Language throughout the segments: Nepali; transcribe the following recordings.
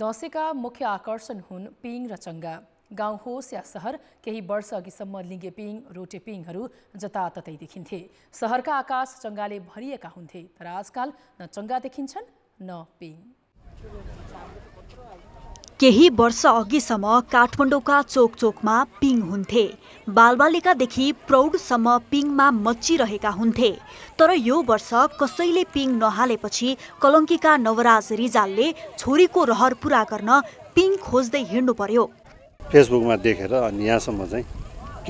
दसैँका मुख्य आकर्षण हुन् पिङ र चङ्गा गाउँ होस् या सहर केही वर्ष अघिसम्म लिङ्गे पिङ रोटे पिङहरू जताततै देखिन्थे सहरका आकाश चङ्गाले भरिएका हुन्थे तर आजकाल न चङ्गा देखिन्छन् न पिङ केही वर्ष अघिसम्म काठमाडौँका चोक चोकमा पिङ हुन्थे बालबालिकादेखि प्रौढसम्म पिङमा मच्चिरहेका हुन्थे तर यो वर्ष कसैले पिङ नहालेपछि कलङ्कीका नवराज रिजालले छोरीको रहर पुरा गर्न पिङ खोज्दै हिँड्नु पर्यो फेसबुकमा देखेर अनि यहाँसम्म चाहिँ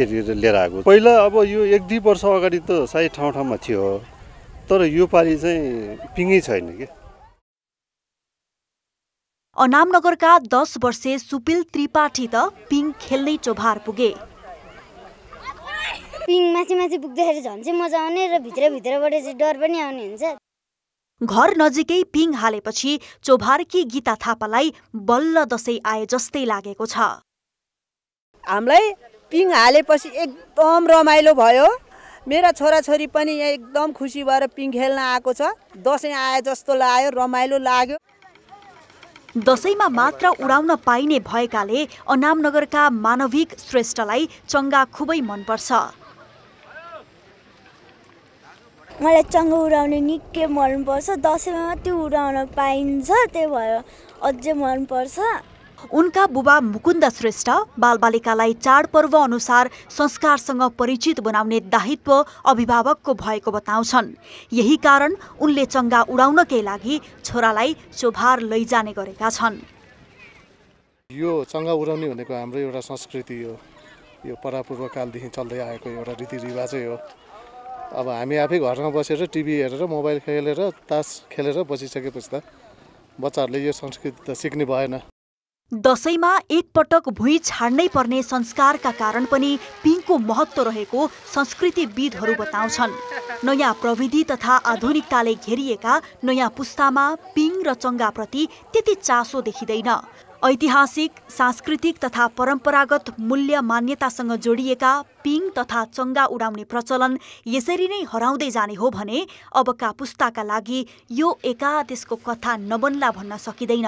केटीहरू लिएर आएको पहिला अब यो एक दुई वर्ष अगाडि त सायद ठाउँ ठाउँमा थियो तर यो पालि चाहिँ पिङै छैन क्या अनामनगरका दस वर्षे सुपिल त्रिपाठी त पिङ खेल्दै चोभार पुगे पिङ माथि माथि पुग्दाखेरि झन् चाहिँ मजा आउने र भित्रभित्रबाट चाहिँ डर पनि आउने हुन्छ घर नजिकै पिङ हालेपछि चोभारकी गीता थापालाई बल्ल दसैँ आए जस्तै लागेको छ हामीलाई पिङ हालेपछि एकदम रमाइलो भयो मेरा छोराछोरी पनि यहाँ एकदम खुसी भएर पिङ खेल्न आएको छ दसैँ आए जस्तो लाग्यो रमाइलो लाग्यो दसैँमा मात्र उडाउन पाइने भएकाले अनामनगरका मानविक श्रेष्ठलाई चङ्गा खुबै मनपर्छ मलाई चङ्गा उडाउने निकै मनपर्छ दसैँमा मात्रै उडाउन पाइन्छ त्यही भएर अझै मनपर्छ उनका बुबा मुकुन्द श्रेष्ठ बालबालिकालाई चाडपर्व अनुसार संस्कारसँग परिचित बनाउने दायित्व अभिभावकको भएको बताउँछन् यही कारण उनले चङ्गा उडाउनकै लागि छोरालाई चोभार लैजाने गरेका छन् यो चङ्गा उडाउने भनेको हाम्रो एउटा संस्कृति हो यो परापूर्वकालदेखि चल्दै आएको एउटा रीतिरिवाजै हो अब हामी आफै घरमा बसेर टिभी हेरेर मोबाइल खेलेर तास खेलेर बसिसकेपछि त बच्चाहरूले यो संस्कृति त सिक्ने भएन दसैँमा एकपटक भुइँ छाड्नै पर्ने संस्कारका कारण पनि पिङको महत्त्व रहेको संस्कृतिविदहरू बताउँछन् नयाँ प्रविधि तथा आधुनिकताले घेरिएका नयाँ पुस्तामा पिङ र चङ्गाप्रति त्यति चासो देखिँदैन ऐतिहासिक सांस्कृतिक तथा परम्परागत मूल्य मान्यतासँग जोडिएका पिङ तथा चङ्गा उडाउने प्रचलन यसरी नै हराउँदै जाने हो भने अबका पुस्ताका लागि यो एकादेशको कथा नबन्ला भन्न सकिँदैन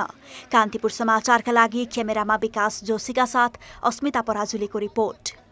कान्तिपुर समाचारका लागि क्यामेरामा विकास जोशीका साथ अस्मिता पराजुलीको रिपोर्ट